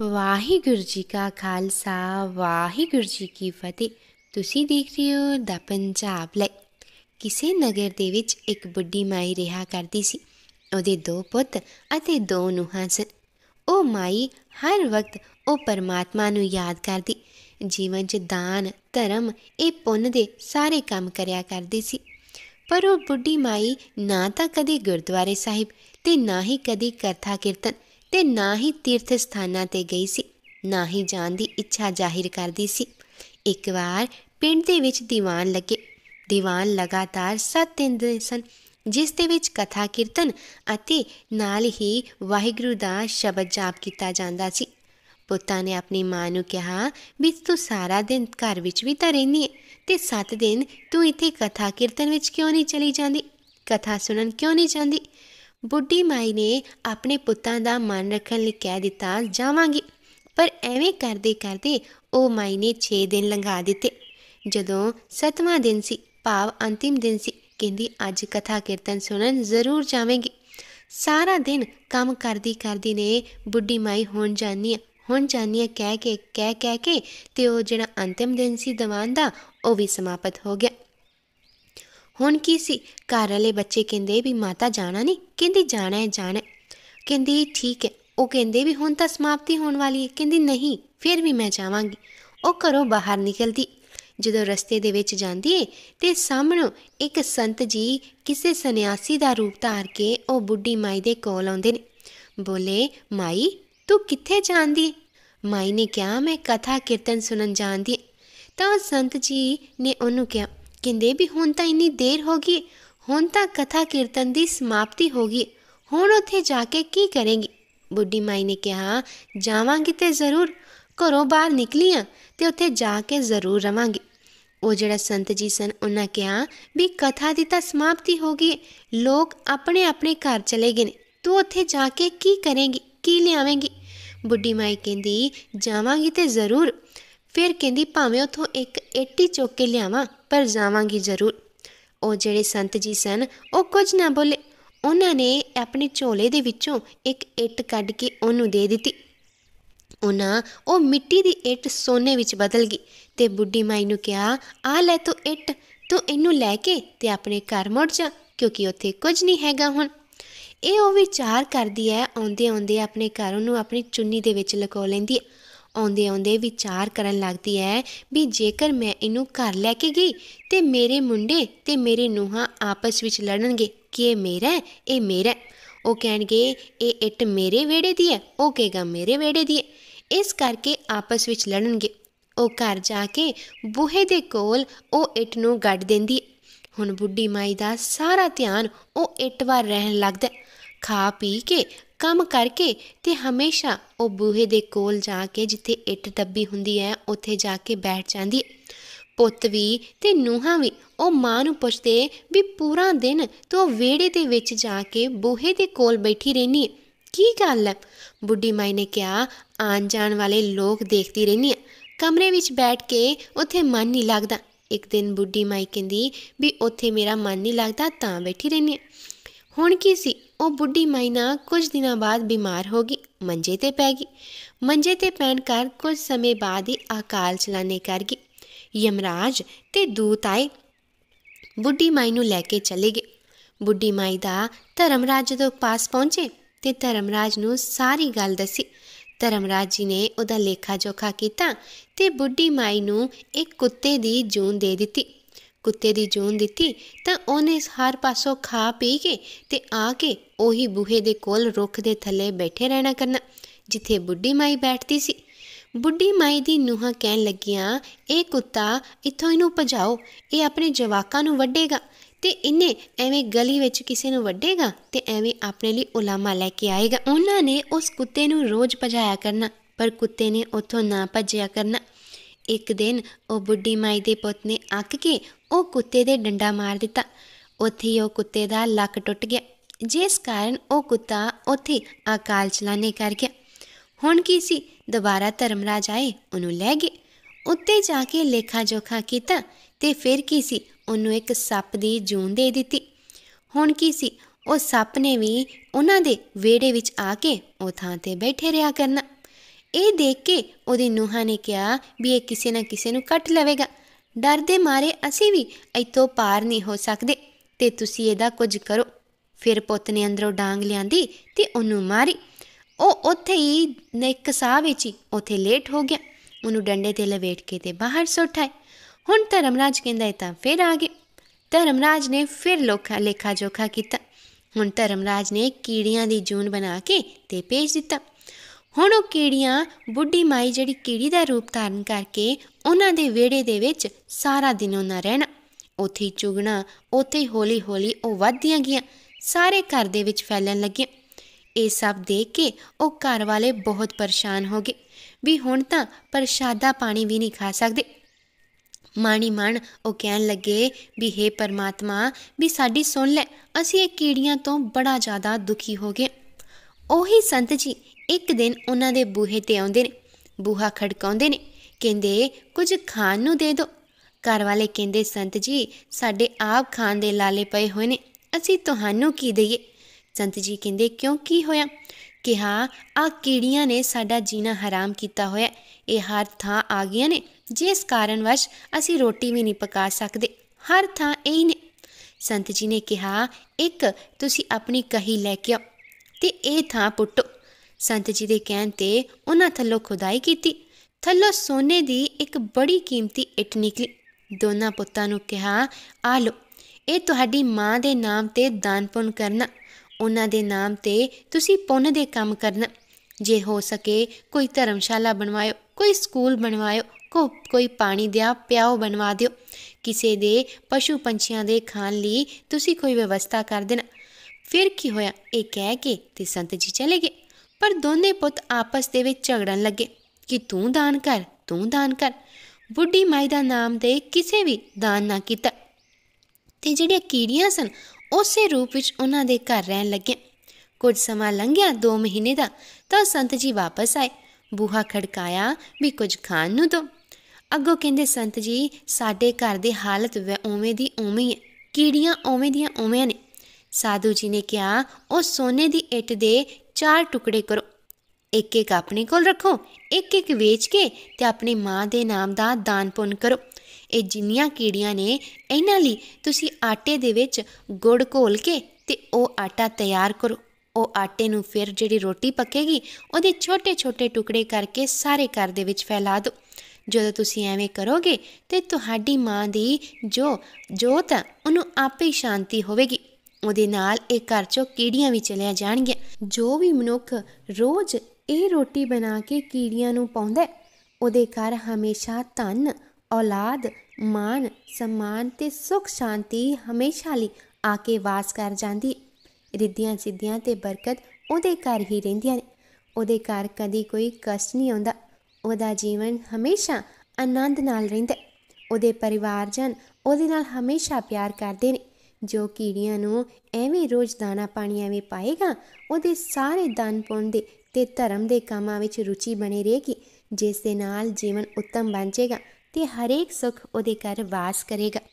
ਵਾਹਿਗੁਰੂ ਜੀ ਕਾ ਖਾਲਸਾ ਵਾਹਿਗੁਰੂ ਜੀ ਕੀ ਫਤਿਹ ਤੁਸੀਂ ਦੇਖ ਰਹੇ ਹੋ ਦਾ ਪੰਜਾਬ ਲਈ ਕਿਸੇ ਨਗਰ ਦੇ ਵਿੱਚ ਇੱਕ ਬੁੱਢੀ ਮਾਈ ਰਿਹਾ ਕਰਦੀ ਸੀ ਉਹਦੇ ਦੋ ਪੁੱਤ ਅਤੇ ਦੋ ਨੂੰਹਾਂ ਸਨ ਉਹ ਮਾਈ ਹਰ ਵਕਤ ਉਹ ਪਰਮਾਤਮਾ ਨੂੰ ਯਾਦ ਕਰਦੀ ਜੀਵਨ 'ਚ ਦਾਨ ਧਰਮ ਇਹ ਪੁੰਨ ਦੇ ਸਾਰੇ ਕੰਮ ਕਰਿਆ ਕਰਦੀ ਸੀ ਪਰ ਉਹ ਬੁੱਢੀ ਮਾਈ ਨਾ ਤਾਂ ਕਦੇ ਗੁਰਦੁਆਰੇ ਸਾਹਿਬ ਤੇ ਨਾ ਹੀ ਕਦੇ ਕਥਾ ਕੀਰਤਨ ਤੇ ਨਾ ਹੀ ਤੀਰਥ ਸਥਾਨਾਂ ਤੇ ਗਈ ਸੀ ਨਾ ਹੀ ਜਾਣ ਦੀ ਇੱਛਾ ਜ਼ਾਹਿਰ ਕਰਦੀ ਸੀ ਇੱਕ ਵਾਰ ਪਿੰਡ ਦੇ ਵਿੱਚ ਦੀਵਾਨ ਲੱਗੇ ਦੀਵਾਨ ਲਗਾਤਾਰ 7 ਦਿਨ ਦੇ ਸਨ ਜਿਸ ਦੇ ਵਿੱਚ ਕਥਾ ਕੀਰਤਨ ਅਤੇ ਨਾਲ ਹੀ ਵਾਹਿਗੁਰੂ ਦਾ ਸ਼ਬਦ ਜਾਪ ਕੀਤਾ ਜਾਂਦਾ ਸੀ ਪੁੱਤਾਂ ਨੇ ਆਪਣੀ ਮਾਂ ਨੂੰ ਕਿਹਾ ਵੀ ਤੂੰ ਸਾਰਾ ਦਿਨ ਘਰ ਵਿੱਚ ਵੀ ਤਾਂ ਰਹਿਨੀ ਹੈ ਤੇ 7 ਦਿਨ ਤੂੰ ਇੱਥੇ ਕਥਾ ਕੀਰਤਨ ਵਿੱਚ ਕਿਉਂ ਨਹੀਂ ਚਲੀ ਜਾਂਦੀ ਕਥਾ ਸੁਣਨ ਕਿਉਂ ਨਹੀਂ ਜਾਂਦੀ ਬੁੱਢੀ ਮਾਈ ਨੇ ਆਪਣੇ ਪੁੱਤਾਂ ਦਾ ਮਨ ਰੱਖਣ ਲਈ ਕਹਿ ਦਿੱਤਾ ਜਾਵਾਂਗੀ ਪਰ ਐਵੇਂ ਕਰਦੇ ਕਰਦੇ ਉਹ ਮਾਈ ਨੇ 6 ਦਿਨ ਲੰਘਾ ਦਿੱਤੇ ਜਦੋਂ 7ਵਾਂ ਦਿਨ ਸੀ ਭਾਵ ਅੰਤਿਮ ਦਿਨ ਸੀ ਕਹਿੰਦੀ ਅੱਜ ਕਥਾ ਕੀਰਤਨ ਸੁਣਨ ਜ਼ਰੂਰ ਜਾਵੇਂਗੀ ਸਾਰਾ ਦਿਨ ਕੰਮ ਕਰਦੀ ਕਰਦੀ ਨੇ ਬੁੱਢੀ ਮਾਈ ਹੁਣ ਜਾਨੀ ਹੁਣ ਜਾਨੀ ਕਹਿ ਕੇ ਕਹਿ ਕਹਿ ਕੇ ਤੇ ਉਹ ਜਿਹੜਾ ਅੰਤਿਮ ਦਿਨ ਸੀ ਦਿਵਾਨ ਦਾ ਉਹ ਵੀ ਸਮਾਪਤ ਹੋ ਗਿਆ ਹੁਣ ਕੀ ਸੀ ਘਰ ਵਾਲੇ ਬੱਚੇ ਕਹਿੰਦੇ ਵੀ ਮਾਤਾ ਜਾਣਾ ਨਹੀਂ ਕਹਿੰਦੀ ਜਾਣਾ ਹੈ ਜਾਣਾ ਕਹਿੰਦੀ ਠੀਕ ਹੈ ਉਹ ਕਹਿੰਦੇ ਵੀ ਹੁਣ ਤਾਂ ਸਮਾਪਤੀ ਹੋਣ ਵਾਲੀ ਹੈ ਕਹਿੰਦੀ ਨਹੀਂ ਫਿਰ ਵੀ ਮੈਂ ਜਾਵਾਂਗੀ ਉਹ ਘਰੋਂ ਬਾਹਰ ਨਿਕਲਦੀ ਜਦੋਂ ਰਸਤੇ ਦੇ ਵਿੱਚ ਜਾਂਦੀ ਹੈ ਤੇ ਸਾਹਮਣੋਂ ਇੱਕ ਸੰਤ ਜੀ ਕਿਸੇ ਸੰਨਿਆਸੀ ਦਾ ਰੂਪ ਧਾਰ ਕੇ ਉਹ ਬੁੱਢੀ ਮਾਈ ਦੇ ਕੋਲ ਆਉਂਦੇ ਨੇ ਬੋਲੇ ਮਾਈ ਤੂੰ ਕਿੱਥੇ ਜਾਂਦੀ ਮਾਈ ਨੇ ਕਿਹਾ ਮੈਂ ਕਥਾ ਕੀਰਤਨ ਸੁਣਨ ਜਾਂਦੀ ਤਾਂ ਸੰਤ ਜੀ ਨੇ ਉਹਨੂੰ ਕਿਹਾ ਕਹਿੰਦੇ ਵੀ ਹੁਣ ਤਾਂ ਇੰਨੀ ਦੇਰ ਹੋ ਗਈ ਹੁਣ ਤਾਂ ਕਥਾ ਕੀਰਤਨ ਦੀ ਸਮਾਪਤੀ ਹੋ ਗਈ ਹੁਣ ਉੱਥੇ ਜਾ ਕੇ ਕੀ ਕਰਾਂਗੇ ਬੁੱਢੀ ਮਾਈ ਨੇ ਕਿਹਾ ਜਾਵਾਂਗੀ ਤੇ ਜ਼ਰੂਰ ਘਰੋਂ ਬਾਹਰ ਨਿਕਲੀਆਂ ਤੇ ਉੱਥੇ ਜਾ ਕੇ ਜ਼ਰੂਰ ਰਵਾਂਗੀ ਉਹ ਜਿਹੜਾ ਸੰਤ ਜੀ ਸਨ ਉਹਨਾਂ ਕਿਹਾ ਵੀ ਕਥਾ ਦੀ ਤਾਂ ਸਮਾਪਤੀ ਹੋ ਗਈ ਲੋਕ ਆਪਣੇ ਆਪਣੇ ਘਰ ਚਲੇ ਗਏ ਨੇ ਤੂੰ ਉੱਥੇ ਜਾ ਕੇ ਕੀ ਕਰੇਂਗੀ ਕੀ ਲਿਆਵੇਂਗੀ ਬੁੱਢੀ ਮਾਈ ਕਹਿੰਦੀ ਜਾਵਾਂਗੀ ਤੇ ਜ਼ਰੂਰ ਫਿਰ ਕਹਿੰਦੀ ਭਾਵੇਂ ਉਥੋਂ ਇੱਕ ਏਟੀ ਚੁੱਕ ਕੇ ਲਿਆਵਾਂ ਪਰ ਜਾਵਾਂਗੀ ਜ਼ਰੂਰ ਉਹ ਜਿਹੜੇ ਸੰਤ ਜੀ ਸਨ ਉਹ ਕੁਝ ਨਾ ਬੋਲੇ ਉਹਨਾਂ ਨੇ ਆਪਣੇ ਝੋਲੇ ਦੇ ਵਿੱਚੋਂ ਇੱਕ ਇੱਟ ਕੱਢ ਕੇ ਉਹਨੂੰ ਦੇ ਦਿੱਤੀ ਉਹਨਾਂ ਉਹ ਮਿੱਟੀ ਦੀ ਇੱਟ ਸੋਨੇ ਵਿੱਚ ਬਦਲ ਗਈ ਤੇ ਬੁੱਢੀ ਮਾਈ ਨੂੰ ਕਿਹਾ ਆ ਲੈ ਤੂੰ ਇੱਟ ਤੂੰ ਇਹਨੂੰ ਲੈ ਕੇ ਤੇ ਆਪਣੇ ਘਰ ਮੁੜ ਜਾ ਕਿਉਂਕਿ ਉੱਥੇ ਕੁਝ ਨਹੀਂ ਹੈਗਾ ਹੁਣ ਇਹ ਉਹ ਵਿਚਾਰ ਕਰਦੀ ਹੈ ਆਉਂਦੇ ਆਉਂਦੇ ਆਪਣੇ ਘਰ ਨੂੰ ਆਪਣੀ ਚੁੰਨੀ ਦੇ ਵਿੱਚ ਲਕੋ ਲੈਂਦੀ ਹੈ ਆਉਂਦੇ ਆਉਂਦੇ ਵਿਚਾਰ ਕਰਨ ਲੱਗਦੀ ਹੈ ਵੀ ਜੇਕਰ ਮੈਂ ਇਹਨੂੰ ਘਰ ਲੈ ਕੇ ਗਈ ਤੇ ਮੇਰੇ ਮੁੰਡੇ ਤੇ ਮੇਰੇ ਨੂੰਹਾਂ ਆਪਸ ਵਿੱਚ ਲੜਨਗੇ ਕਿ ਇਹ ਮੇਰਾ ਇਹ ਮੇਰਾ ਉਹ ਕਹਿਣਗੇ ਇਹ ਇੱਟ ਮੇਰੇ ਵੇੜੇ ਦੀ ਹੈ ਉਹ ਕਹੇਗਾ ਮੇਰੇ ਵੇੜੇ ਦੀ ਹੈ ਇਸ ਕਰਕੇ ਆਪਸ ਵਿੱਚ ਲੜਨਗੇ ਉਹ ਘਰ ਜਾ ਕੇ ਬੂਹੇ ਦੇ ਕੋਲ ਉਹ ਇੱਟ ਨੂੰ ਗੱਡ ਦਿੰਦੀ ਹੁਣ ਬੁੱਢੀ ਮਾਈ ਦਾ ਸਾਰਾ ਧਿਆਨ ਉਹ ਇੱਟ ਵੱਲ ਰਹਿਣ ਲੱਗਦਾ ਖਾ ਪੀ ਕੇ ਕੰਮ ਕਰਕੇ ਤੇ ਹਮੇਸ਼ਾ ਉਹ ਬੂਹੇ ਦੇ ਕੋਲ ਜਾ ਕੇ ਜਿੱਥੇ ਇੱਟ ਦੱਬੀ ਹੁੰਦੀ ਹੈ ਉੱਥੇ ਜਾ ਕੇ ਬੈਠ ਜਾਂਦੀ ਪੁੱਤ ਵੀ ਤੇ ਨੂਹਾਂ ਵੀ ਉਹ ਮਾਂ ਨੂੰ ਪੁੱਛਦੇ ਵੀ ਪੂਰਾ ਦਿਨ ਤੂੰ ਵੇੜੇ ਦੇ ਵਿੱਚ ਜਾ ਕੇ ਬੂਹੇ ਦੇ ਕੋਲ ਬੈਠੀ ਰਹਿਨੀ ਕੀ ਗੱਲ ਹੈ ਬੁੱਢੀ ਮਾਈ ਨੇ ਕਿਹਾ ਆਣ ਜਾਣ ਵਾਲੇ ਲੋਕ ਦੇਖਦੀ ਰਹਿਨੀ ਹੈ ਕਮਰੇ ਵਿੱਚ ਬੈਠ ਕੇ ਉੱਥੇ ਮਨ ਨਹੀਂ ਲੱਗਦਾ ਇੱਕ ਦਿਨ ਬੁੱਢੀ ਮਾਈ ਕਹਿੰਦੀ ਵੀ ਉੱਥੇ ਮੇਰਾ ਮਨ ਨਹੀਂ ਲੱਗਦਾ ਤਾਂ ਬੈਠੀ ਰਹਿਨੀ ਹੁਣ ਕੀ ਸੀ ਉਹ ਬੁੱਢੀ ਮਾਈਨਾ ਕੁਝ ਦਿਨਾਂ ਬਾਅਦ ਬਿਮਾਰ ਹੋ ਗਈ ਮੰਜੇ ਤੇ ਪੈ ਗਈ ਮੰਜੇ ਤੇ ਪੈਣ ਕਰ ਕੁਝ ਸਮੇਂ ਬਾਅਦ ਹੀ ਆਕਾਲ ਚਲਾਣੇ ਕਰ ਗਈ ਯਮਰਾਜ ਤੇ ਦੂਤ ਆਏ ਬੁੱਢੀ ਮਾਈ ਨੂੰ ਲੈ ਕੇ ਚਲੇ ਗਏ ਬੁੱਢੀ ਮਾਈ ਦਾ ਧਰਮਰਾਜ ਦੇ ਪਾਸ ਪਹੁੰਚੇ ਤੇ ਧਰਮਰਾਜ ਨੂੰ ਸਾਰੀ ਗੱਲ ਦੱਸੀ ਧਰਮਰਾਜ ਜੀ ਨੇ ਉਹਦਾ ਲੇਖਾ ਜੋਖਾ ਕੀਤਾ ਤੇ ਬੁੱਢੀ ਮਾਈ ਨੂੰ ਇੱਕ ਕੁੱਤੇ ਦੀ ਜੂਨ ਦੇ ਦਿੱਤੀ ਕੁੱਤੇ ਦੀ ਜੂਨ ਦਿੱਤੀ ਤਾਂ ਉਹਨੇ ਹਰ ਪਾਸੋਂ ਖਾ ਪੀ ਕੇ ਤੇ ਆ ਕੇ ਉਹੀ ਬੂਹੇ ਦੇ ਕੋਲ ਰੁੱਖ ਦੇ ਥੱਲੇ ਬੈਠੇ ਰਹਿਣਾ ਕਰਨਾ ਜਿੱਥੇ ਬੁੱਢੀ ਮਾਈ ਬੈਠਦੀ ਸੀ ਬੁੱਢੀ ਮਾਈ ਦੀ ਨੂੰਹਾਂ ਕਹਿਣ ਲੱਗੀਆਂ ਇਹ ਕੁੱਤਾ ਇੱਥੋਂ ਇਹਨੂੰ ਭਜਾਓ ਇਹ ਆਪਣੇ ਜਵਾਕਾਂ ਨੂੰ ਵੱਢੇਗਾ ਤੇ ਇਹਨੇ ਐਵੇਂ ਗਲੀ ਵਿੱਚ ਕਿਸੇ ਨੂੰ ਵੱਢੇਗਾ ਤੇ ਐਵੇਂ ਆਪਣੇ ਲਈ ਉਲਾਮਾ ਲੈ ਕੇ ਆਏਗਾ ਉਹਨਾਂ ਨੇ ਉਸ ਕੁੱਤੇ ਨੂੰ ਰੋਜ਼ ਭਜਾਇਆ ਕਰਨਾ ਪਰ ਕੁੱਤੇ ਨੇ ਉੱਥੋਂ ਨਾ ਭਜਿਆ ਕਰਨਾ ਇੱਕ ਦਿਨ ਉਹ ਬੁੱਢੀ ਮਾਈ ਦੇ ਪੁੱਤ ਨੇ ਅੱਕ ਕੇ ਉਹ ਕੁੱਤੇ ਦੇ ਡੰਡਾ ਮਾਰ ਦਿੱਤਾ ਉੱਥੇ ਉਹ ਕੁੱਤੇ ਦਾ ਲੱਕ ਟੁੱਟ ਗਿਆ ਜਿਸ ਕਾਰਨ ਉਹ ਕੁੱਤਾ ਉੱਥੇ ਅਕਾਲ ਚਲਾਣੇ ਕਰ ਗਿਆ ਹੁਣ ਕੀ ਸੀ ਦੁਬਾਰਾ ਧਰਮਰਾਜ ਆਏ ਉਹਨੂੰ ਲੈ ਗਏ ਉੱਤੇ ਜਾ ਕੇ ਲੇਖਾ ਜੋਖਾ ਕੀਤਾ ਤੇ ਫਿਰ ਕੀ ਸੀ ਉਹਨੂੰ ਇੱਕ ਸੱਪ ਦੀ ਜੂਨ ਦੇ ਦਿੱਤੀ ਹੁਣ ਕੀ ਸੀ ਉਹ ਸੱਪ ਨੇ ਵੀ ਉਹਨਾਂ ਦੇ ਵਿਹੜੇ ਵਿੱਚ ਆ ਕੇ ਉਹ ਥਾਂ ਤੇ ਬੈਠੇ ਰਿਹਾ ਕਰਨਾ ਇਹ ਦੇਖ ਕੇ ਉਹਦੀ ਨੂਹਾਂ ਨੇ ਕਿਹਾ ਵੀ ਇਹ ਕਿਸੇ ਨਾ ਕਿਸੇ ਨੂੰ ਕੱਟ ਲਵੇਗਾ ਡਰ ਦੇ ਮਾਰੇ ਅਸੀਂ ਵੀ ਇੱਥੋਂ ਪਾਰ ਨਹੀਂ ਹੋ ਸਕਦੇ ਤੇ ਤੁਸੀਂ ਇਹਦਾ ਕੁਝ ਕਰੋ ਫਿਰ ਪੁੱਤ ਨੇ ਅੰਦਰੋਂ ਡਾਂਗ ਲਿਆਂਦੀ ਤੇ ਉਹਨੂੰ ਮਾਰੀ ਉਹ ਉੱਥੇ ਹੀ ਇੱਕ ਸਾਹ ਵਿੱਚ ਹੀ ਉੱਥੇ ਲੇਟ ਹੋ ਗਿਆ ਉਹਨੂੰ ਡੰਡੇ ਤੇ ਲਵੇਟ ਕੇ ਤੇ ਬਾਹਰ ਸੁੱਟਾਏ ਹੁਣ ਧਰਮਰਾਜ ਕਹਿੰਦਾ ਤਾਂ ਫਿਰ ਆ ਗਏ ਧਰਮਰਾਜ ਨੇ ਫਿਰ ਲੋਖਾ ਲੇਖਾ ਜੋਖਾ ਕੀਤਾ ਹੁਣ ਧਰਮਰਾਜ ਨੇ ਕੀੜੀਆਂ ਦੀ ਜੂਨ ਬਣਾ ਕੇ ਤੇ ਭੇਜ ਦਿੱਤਾ ਹੁਣ ਉਹ ਕੀੜੀਆਂ ਬੁੱਢੀ ਮਾਈ ਜਿਹੜੀ ਕੀੜੀ ਦਾ ਰੂਪ ਧਾਰਨ ਕਰਕੇ ਉਹਨਾਂ ਦੇ ਵਿਹੜੇ ਦੇ ਵਿੱਚ ਸਾਰਾ ਦਿਨ ਉਹਨਾਂ ਰਹਿਣਾ ਉੱਥੇ ਚੁਗਣਾ ਉੱਥੇ ਹੀ ਹੌਲੀ-ਹੌਲੀ ਉਹ ਵੱਧਦੀਆਂ ਗਈਆਂ ਸਾਰੇ ਘਰ ਦੇ ਵਿੱਚ ਫੈਲਣ ਲੱਗੀਆਂ ਇਹ ਸਭ ਦੇਖ ਕੇ ਉਹ ਘਰ ਵਾਲੇ ਬਹੁਤ ਪਰੇਸ਼ਾਨ ਹੋ ਗਏ ਵੀ ਹੁਣ ਤਾਂ ਪ੍ਰਸ਼ਾਦਾ ਪਾਣੀ ਵੀ ਨਹੀਂ ਖਾ ਸਕਦੇ ਮਾਣੀ ਮਣ ਉਹ ਕਹਿਣ ਲੱਗੇ ਵੀ हे ਪਰਮਾਤਮਾ ਵੀ ਸਾਡੀ ਸੁਣ ਲੈ ਅਸੀਂ ਇਹ ਕੀੜੀਆਂ ਤੋਂ ਬੜਾ ਜ਼ਿਆਦਾ ਦੁਖੀ ਹੋ ਗਏ ਉਹੀ ਸੰਤ ਜੀ ਇੱਕ ਦਿਨ ਉਹਨਾਂ ਦੇ ਬੂਹੇ ਤੇ ਆਉਂਦੇ ਨੇ ਬੂਹਾ ਖੜਕਾਉਂਦੇ ਨੇ ਕਹਿੰਦੇ ਕੁਝ ਖਾਣ ਨੂੰ ਦੇ ਦਿਓ ਘਰ ਵਾਲੇ ਕਹਿੰਦੇ ਸੰਤ ਜੀ ਸਾਡੇ ਆਪ ਖਾਣ ਦੇ ਲਾਲੇ ਪਏ ਹੋਏ ਨੇ ਅਸੀਂ ਤੁਹਾਨੂੰ ਕੀ ਦਈਏ ਸੰਤ ਜੀ ਕਹਿੰਦੇ ਕਿਉਂ ਕੀ ਹੋਇਆ ਕਿਹਾ ਆ ਕੀੜੀਆਂ ਨੇ ਸਾਡਾ ਜੀਣਾ ਹਰਾਮ ਕੀਤਾ ਹੋਇਆ ਇਹ ਹਰ ਥਾਂ ਆ ਗਈਆਂ ਨੇ ਜਿਸ ਕਾਰਨ ਵਸ਼ ਅਸੀਂ ਰੋਟੀ ਵੀ ਨਹੀਂ ਪਕਾ ਸਕਦੇ ਹਰ ਥਾਂ ਇਹ ਨੇ ਸੰਤ ਜੀ ਨੇ ਕਿਹਾ ਇੱਕ ਤੁਸੀਂ ਆਪਣੀ ਕਹੀ ਲੈ ਕੇ ਆਓ ਤੇ ਇਹ ਥਾਂ ਪੁੱਟੋ ਸੰਤ ਜੀ ਦੇ ਕਹਿਣ ਤੇ ਉਹਨਾਂ ਥੱਲੋਂ ਖੁਦਾਈ ਕੀਤੀ ਥੱਲੋਂ ਸੋਨੇ ਦੀ ਇੱਕ ਬੜੀ ਕੀਮਤੀ ਇੱਟ ਨਿਕਲੀ ਦੋਨਾਂ ਪੁੱਤਾਂ ਨੂੰ ਕਿਹਾ ਆ ਲੋ ਇਹ ਤੁਹਾਡੀ ਮਾਂ ਦੇ ਨਾਮ ਤੇ ਦਾਨ ਪੁੰਨ ਕਰਨਾ ਉਹਨਾਂ ਦੇ ਨਾਮ ਤੇ ਤੁਸੀਂ ਪੁੰਨ ਦੇ ਕੰਮ ਕਰਨਾ ਜੇ ਹੋ ਸਕੇ ਕੋਈ ਧਰਮਸ਼ਾਲਾ ਬਣਵਾਇਓ ਕੋਈ ਸਕੂਲ ਬਣਵਾਇਓ ਕੋ ਕੋਈ ਪਾਣੀ ਦਿਆ ਪਿਆਓ ਬਣਵਾ ਦਿਓ ਕਿਸੇ ਦੇ ਪਸ਼ੂ ਪੰਛੀਆਂ ਦੇ ਖਾਣ ਲਈ ਤੁਸੀਂ ਕੋਈ ਵਿਵਸਥਾ ਕਰ ਦੇਣਾ ਫਿਰ ਕੀ ਹੋਇਆ ਇਹ ਕਹਿ ਕੇ ਤੇ ਸੰਤ ਜੀ ਚਲੇ ਗਏ ਪਰ ਦੋਨੇ ਪੁੱਤ ਆਪਸ ਦੇ ਵਿੱਚ ਝਗੜਨ ਲੱਗੇ ਕਿ ਤੂੰ ਦਾਨ ਕਰ ਤੂੰ ਦਾਨ ਕਰ ਬੁੱਢੀ ਮਾਈ ਦਾ ਨਾਮ ਦੇ ਕਿਸੇ ਵੀ ਦਾਨ ਨਾ ਕੀਤਾ ਤੇ ਜਿਹੜੀਆਂ ਕੀੜੀਆਂ ਸਨ ਉਸੇ ਰੂਪ ਵਿੱਚ ਉਹਨਾਂ ਦੇ ਘਰ ਰਹਿਣ ਲੱਗੇ ਕੁਝ ਸਮਾਂ ਲੰਘਿਆ 2 ਮਹੀਨੇ ਦਾ ਤਾਂ ਸੰਤ ਜੀ ਵਾਪਸ ਆਏ ਬੂਹਾ ਖੜਕਾਇਆ ਵੀ ਕੁਝ ਖਾਣ ਨੂੰ ਦੋ ਅੱਗੋਂ ਕਹਿੰਦੇ ਸੰਤ ਜੀ ਸਾਡੇ ਘਰ ਦੀ ਹਾਲਤ ਉਵੇਂ ਦੀ ਉਵੇਂ ਹੀ ਕੀੜੀਆਂ ਉਵੇਂ ਦੀਆਂ ਉਵੇਂ ਨੇ ਸਾਧੂ ਜੀ ਨੇ ਕਿਹਾ ਉਹ ਸੋਨੇ ਦੀ ਇੱਟ ਦੇ ਚਾਰ ਟੁਕੜੇ ਕਰੋ ਇੱਕ ਇੱਕ ਆਪਣੇ ਕੋਲ ਰੱਖੋ ਇੱਕ ਇੱਕ ਵੇਚ ਕੇ ਤੇ ਆਪਣੀ ਮਾਂ ਦੇ ਨਾਮ ਦਾ ਦਾਨ ਪੁੰਨ ਕਰੋ ਇਹ ਜਿੰਨੀਆਂ ਕੀੜੀਆਂ ਨੇ ਇਹਨਾਂ ਲਈ ਤੁਸੀਂ ਆਟੇ ਦੇ ਵਿੱਚ ਗੁੜ ਘੋਲ ਕੇ ਤੇ ਉਹ ਆਟਾ ਤਿਆਰ ਕਰੋ ਉਹ ਆਟੇ ਨੂੰ ਫਿਰ ਜਿਹੜੀ ਰੋਟੀ ਪੱਕੇਗੀ ਉਹਦੇ ਛੋਟੇ-ਛੋਟੇ ਟੁਕੜੇ ਕਰਕੇ ਸਾਰੇ ਘਰ ਦੇ ਵਿੱਚ ਫੈਲਾ ਦਿਓ ਜਦੋਂ ਤੁਸੀਂ ਐਵੇਂ ਕਰੋਗੇ ਤੇ ਤੁਹਾਡੀ ਮਾਂ ਦੀ ਜੋ ਜੋਤ ਉਹਨੂੰ ਆਪੇ ਸ਼ਾਂਤੀ ਹੋਵੇਗੀ ਉਹਦੇ ਨਾਲ ਇਹ ਘਰ ਚੋਂ ਕੀੜੀਆਂ ਵੀ ਚਲੀਆਂ ਜਾਣਗੀਆਂ ਜੋ ਵੀ ਮਨੁੱਖ ਰੋਜ਼ ਇਹ ਰੋਟੀ ਬਣਾ ਕੇ ਕੀੜੀਆਂ ਨੂੰ ਪਾਉਂਦਾ ਉਹਦੇ ਘਰ ਹਮੇਸ਼ਾ ਧਨ ਔਲਾਦ ਮਾਨ ਸਨਮਾਨ ਤੇ ਸੁਖ ਸ਼ਾਂਤੀ ਹਮੇਸ਼ਾ ਲਈ ਆ ਕੇ ਵਾਸ ਕਰ ਜਾਂਦੀ ਰਿੱਧੀਆਂ ਸਿੱਧੀਆਂ ਤੇ ਬਰਕਤ ਉਹਦੇ ਘਰ ਹੀ ਰਹਿੰਦੀਆਂ ਨੇ ਉਹਦੇ ਘਰ ਕਦੀ ਕੋਈ ਕਸ਼ਟ ਨਹੀਂ ਆਉਂਦਾ ਉਹਦਾ ਜੀਵਨ ਹਮੇਸ਼ਾ ਆਨੰਦ ਨਾਲ ਰਹਿੰਦਾ ਉਹਦੇ ਪਰਿਵਾਰਜਨ ਉਹਦੇ ਨਾਲ ਹਮੇਸ਼ਾ ਪਿਆਰ ਕਰਦੇ ਨੇ ਜੋ ਕੀੜੀਆਂ ਨੂੰ ਐਵੇਂ ਰੋਜ਼ ਦਾਣਾ ਪਾਣੀ ਐਵੇਂ ਪਾਏਗਾ ਉਹਦੇ ਸਾਰੇ ਦਨ ਪੁੰਨ ਦੇ ਤੇ ਧਰਮ ਦੇ ਕੰਮਾਂ ਵਿੱਚ ਰੁਚੀ ਬਣੀ ਰਹੇਗੀ ਜਿਸ ਦੇ ਨਾਲ ਜੀਵਨ ਉੱਤਮ ਬਣ ਜਾਏਗਾ ਤੇ ਹਰੇਕ ਸੁੱਖ ਉਹਦੇ ਘਰ ਵਾਸ ਕਰੇਗਾ